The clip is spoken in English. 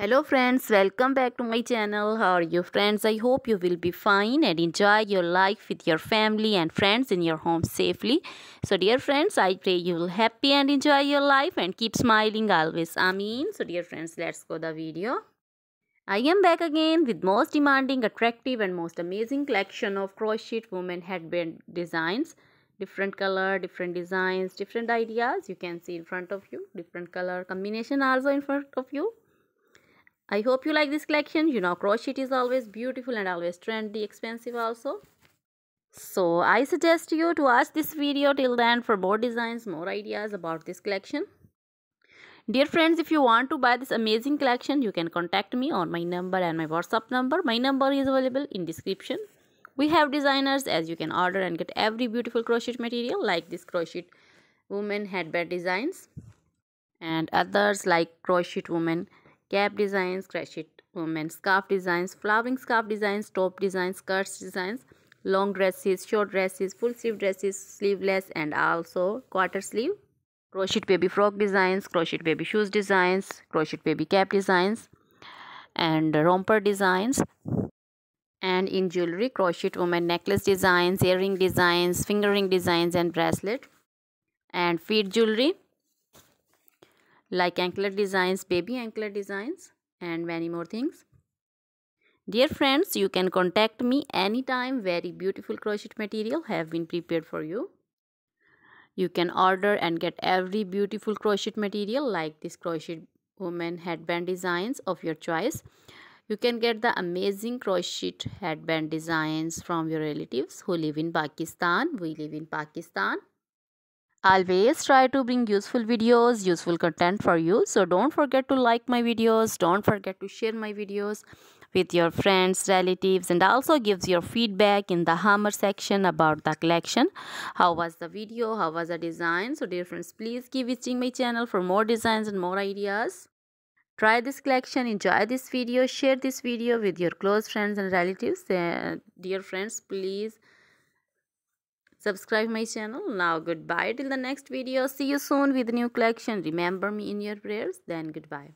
hello friends welcome back to my channel how are you friends i hope you will be fine and enjoy your life with your family and friends in your home safely so dear friends i pray you will happy and enjoy your life and keep smiling always ameen so dear friends let's go the video I am back again with most demanding, attractive and most amazing collection of crochet women headband designs. Different color, different designs, different ideas you can see in front of you. Different color combination also in front of you. I hope you like this collection. You know crochet is always beautiful and always trendy, expensive also. So I suggest you to watch this video till then for more designs, more ideas about this collection. Dear friends, if you want to buy this amazing collection, you can contact me on my number and my WhatsApp number. My number is available in description. We have designers as you can order and get every beautiful crochet material like this crochet woman headband designs and others like crochet woman cap designs crochet women scarf designs flowering scarf designs top designs skirts designs long dresses short dresses full sleeve dresses sleeveless and also quarter sleeve crochet baby frock designs crochet baby shoes designs crochet baby cap designs and romper designs and in jewelry crochet woman necklace designs earring designs fingering designs and bracelet and feet jewelry like anklet designs, baby anklet designs and many more things. Dear friends, you can contact me anytime. Very beautiful crochet material have been prepared for you. You can order and get every beautiful crochet material like this crochet woman headband designs of your choice. You can get the amazing crochet headband designs from your relatives who live in Pakistan. We live in Pakistan always try to bring useful videos useful content for you so don't forget to like my videos don't forget to share my videos with your friends relatives and also gives your feedback in the hammer section about the collection how was the video how was the design so dear friends please keep visiting my channel for more designs and more ideas try this collection enjoy this video share this video with your close friends and relatives uh, dear friends please Subscribe my channel. Now goodbye till the next video. See you soon with new collection. Remember me in your prayers. Then goodbye.